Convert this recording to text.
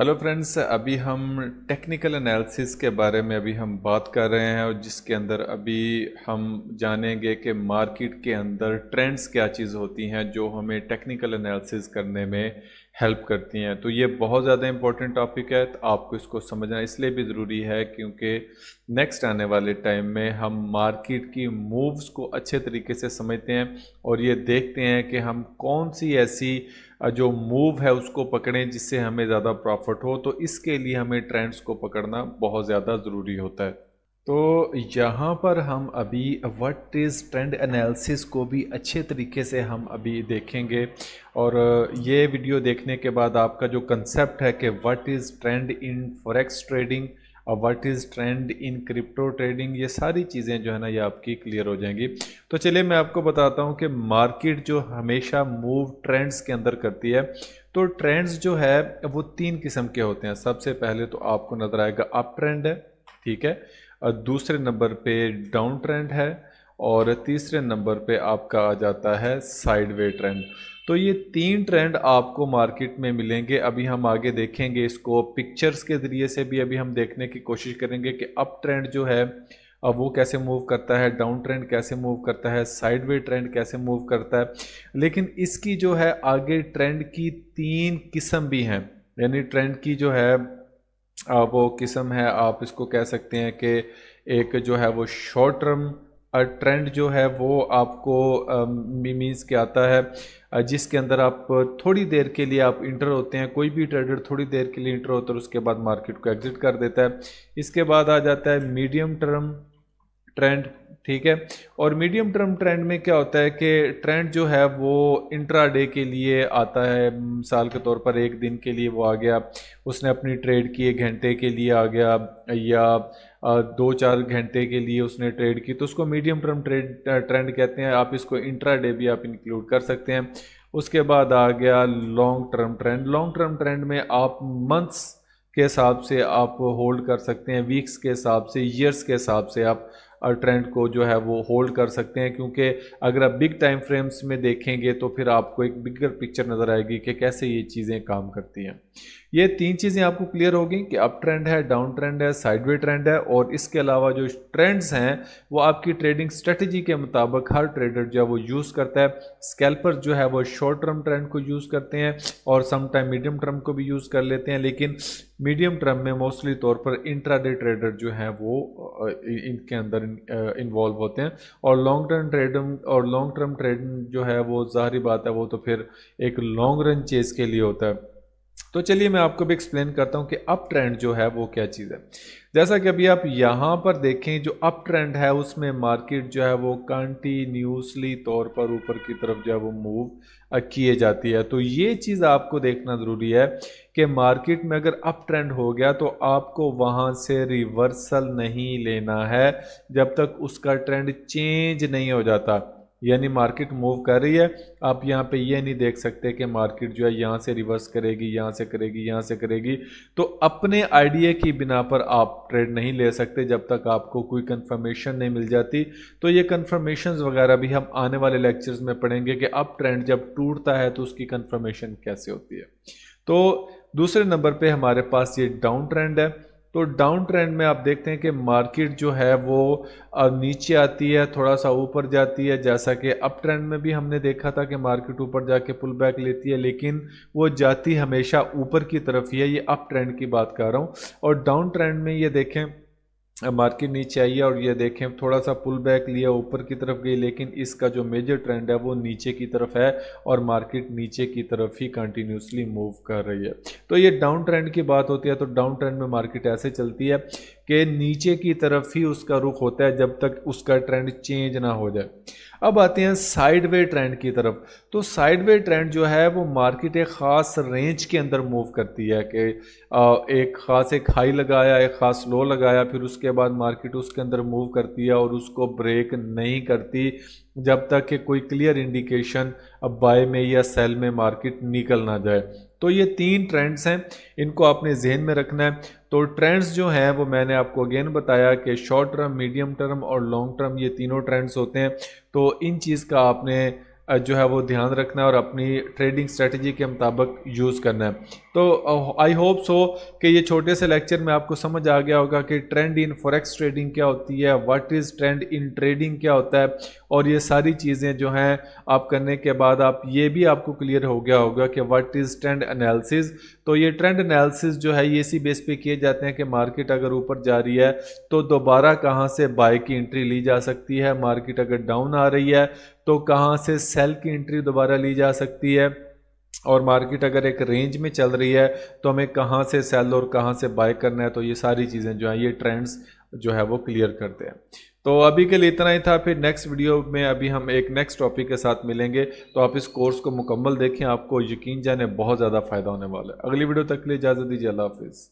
hello friends अभी हम technical analysis के बारे में अभी हम बात कर रहे हैं और जिसके अंदर अभी हम जानेंगे कि मार्केट के अंदर ट्रेंड्स क्या चीज़ होती हैं जो हमें टेक्निकल एनालिसिस करने में हेल्प करती हैं तो ये बहुत ज़्यादा इम्पोर्टेंट टॉपिक है तो आपको इसको समझना इसलिए भी ज़रूरी है क्योंकि नेक्स्ट आने वाले टाइम में हम मार्केट की मूव्स को अच्छे तरीके से समझते हैं और ये देखते हैं कि हम कौन सी ऐसी जो मूव है उसको पकड़ें जिससे हमें ज़्यादा प्रॉफिट हो तो इसके लिए हमें ट्रेंड्स को पकड़ना बहुत ज़्यादा ज़रूरी होता है तो यहाँ पर हम अभी व्हाट इज़ ट्रेंड एनालिसिस को भी अच्छे तरीके से हम अभी देखेंगे और ये वीडियो देखने के बाद आपका जो कंसेप्ट है कि what is trend in forex trading और what is trend in crypto trading ये सारी चीज़ें जो है ना ये आपकी क्लियर हो जाएंगी तो चलिए मैं आपको बताता हूँ कि मार्केट जो हमेशा मूव ट्रेंड्स के अंदर करती है तो ट्रेंड्स जो है वो तीन किस्म के होते हैं सबसे पहले तो आपको नज़र आएगा अप ट्रेंड है ठीक है दूसरे नंबर पे डाउन ट्रेंड है और तीसरे नंबर पे आपका आ जाता है साइडवे ट्रेंड तो ये तीन ट्रेंड आपको मार्केट में मिलेंगे अभी हम आगे देखेंगे इसको पिक्चर्स के ज़रिए से भी अभी हम देखने की कोशिश करेंगे कि अप ट्रेंड जो है अब वो कैसे मूव करता है डाउन ट्रेंड कैसे मूव करता है साइडवे ट्रेंड कैसे मूव करता है लेकिन इसकी जो है आगे ट्रेंड की तीन किस्म भी हैं यानी ट्रेंड की जो है वो किस्म है आप इसको कह सकते हैं कि एक जो है वो शॉर्ट टर्म ट्रेंड जो है वो आपको मीमीज़ के आता है जिसके अंदर आप थोड़ी देर के लिए आप इंटर होते हैं कोई भी ट्रेडर थोड़ी देर के लिए इंटर होता है उसके बाद मार्केट को एग्ज़िट कर देता है इसके बाद आ जाता है मीडियम टर्म ट्रेंड ठीक है और मीडियम टर्म ट्रेंड में क्या होता है कि ट्रेंड जो है वो इंट्रा डे के लिए आता है मिसाल के तौर पर एक दिन के लिए वो आ गया उसने अपनी ट्रेड की एक घंटे के लिए आ गया या दो चार घंटे के लिए उसने ट्रेड की तो उसको मीडियम टर्म ट्रेड ट्रेंड कहते हैं आप इसको इंट्रा डे भी आप इंक्लूड कर सकते हैं उसके बाद आ गया long term trend long term trend में आप मंथ्स के हिसाब से आप होल्ड कर सकते हैं वीक्स के हिसाब से ईयर्स के हिसाब से आप ट्रेंड को जो है वो होल्ड कर सकते हैं क्योंकि अगर आप बिग टाइम फ्रेम्स में देखेंगे तो फिर आपको एक बिगर पिक्चर नज़र आएगी कि कैसे ये चीज़ें काम करती हैं ये तीन चीज़ें आपको क्लियर होगी कि अप ट्रेंड है डाउन ट्रेंड है साइडवे ट्रेंड है और इसके अलावा जो ट्रेंड्स हैं वो आपकी ट्रेडिंग स्ट्रेटजी के मुताबिक हर ट्रेडर जो है वो यूज़ करता है स्कैल्पर जो है वो शॉर्ट टर्म ट्रेंड को यूज़ करते हैं और समटाइम मीडियम टर्म को भी यूज़ कर लेते हैं लेकिन मीडियम टर्म में मोस्टली तौर पर इंट्रा ट्रेडर जो हैं वो इनके अंदर इन्वॉल्व होते हैं और लॉन्ग टर्म ट्रेडिंग और लॉन्ग टर्म ट्रेडिंग जो है वो ज़ाहरी बात है वो तो फिर एक लॉन्ग रन चेज़ के लिए होता है तो चलिए मैं आपको भी एक्सप्लेन करता हूँ कि अप ट्रेंड जो है वो क्या चीज़ है जैसा कि अभी आप यहाँ पर देखें जो अप ट्रेंड है उसमें मार्केट जो है वो कंटिन्यूसली तौर पर ऊपर की तरफ जो है वो मूव किए जाती है तो ये चीज़ आपको देखना ज़रूरी है कि मार्केट में अगर अप ट्रेंड हो गया तो आपको वहाँ से रिवर्सल नहीं लेना है जब तक उसका ट्रेंड चेंज नहीं हो जाता यानी मार्केट मूव कर रही है आप यहाँ पे ये नहीं देख सकते कि मार्केट जो है यहाँ से रिवर्स करेगी यहाँ से करेगी यहाँ से करेगी तो अपने आइडिया की बिना पर आप ट्रेड नहीं ले सकते जब तक आपको कोई कंफर्मेशन नहीं मिल जाती तो ये कंफर्मेशन वगैरह भी हम आने वाले लेक्चर्स में पढ़ेंगे कि अब ट्रेंड जब टूटता है तो उसकी कन्फर्मेशन कैसे होती है तो दूसरे नंबर पर हमारे पास ये डाउन ट्रेंड है तो डाउन ट्रेंड में आप देखते हैं कि मार्केट जो है वो नीचे आती है थोड़ा सा ऊपर जाती है जैसा कि अप ट्रेंड में भी हमने देखा था कि मार्केट ऊपर जाके पुल बैक लेती है लेकिन वो जाती हमेशा ऊपर की तरफ ही है ये अप ट्रेंड की बात कर रहा हूँ और डाउन ट्रेंड में ये देखें मार्केट नीचे आई है और ये देखें थोड़ा सा पुल बैक लिया ऊपर की तरफ गई लेकिन इसका जो मेजर ट्रेंड है वो नीचे की तरफ है और मार्केट नीचे की तरफ ही कंटिन्यूसली मूव कर रही है तो ये डाउन ट्रेंड की बात होती है तो डाउन ट्रेंड में मार्केट ऐसे चलती है कि नीचे की तरफ ही उसका रुख होता है जब तक उसका ट्रेंड चेंज ना हो जाए अब आते हैं साइडवे ट्रेंड की तरफ तो साइडवे ट्रेंड जो है वो मार्केट एक ख़ास रेंज के अंदर मूव करती है कि एक ख़ास एक हाई लगाया एक ख़ास लो लगाया फिर उसके बाद मार्केट उसके अंदर मूव करती है और उसको ब्रेक नहीं करती जब तक कि कोई क्लियर इंडिकेशन अब बाय में या सेल में मार्केट निकल ना जाए तो ये तीन ट्रेंड्स हैं इनको आपने जहन में रखना है तो ट्रेंड्स जो हैं वो मैंने आपको अगेन बताया कि शॉर्ट टर्म मीडियम टर्म और लॉन्ग टर्म ये तीनों ट्रेंड्स होते हैं तो इन चीज़ का आपने जो है वो ध्यान रखना है और अपनी ट्रेडिंग स्ट्रेटजी के मुताबिक यूज़ करना है तो आई होप सो कि ये छोटे से लेक्चर में आपको समझ आ गया होगा कि ट्रेंड इन फॉरेक्स ट्रेडिंग क्या होती है what is trend in trading क्या होता है और ये सारी चीज़ें जो हैं आप करने के बाद आप ये भी आपको क्लियर हो गया होगा कि व्हाट इज़ ट्रेंड एनालिसिस तो ये ट्रेंड एनालिसिस जो है ये इसी बेस पे किए जाते हैं कि मार्केट अगर ऊपर जा रही है तो दोबारा कहाँ से बाय की एंट्री ली जा सकती है मार्केट अगर डाउन आ रही है तो कहाँ से सेल की एंट्री दोबारा ली जा सकती है और मार्केट अगर एक रेंज में चल रही है तो हमें कहाँ से सेल और कहाँ से बाय करना है तो ये सारी चीज़ें जो हैं ये ट्रेंड्स जो है वो क्लियर करते हैं तो अभी के लिए इतना ही था फिर नेक्स्ट वीडियो में अभी हम एक नेक्स्ट टॉपिक के साथ मिलेंगे तो आप इस कोर्स को मुकम्मल देखें आपको यकीन जाने बहुत ज़्यादा फ़ायदा होने वाला है अगली वीडियो तक के लिए इजाज़त दीजिए अल्लाह हाफिज़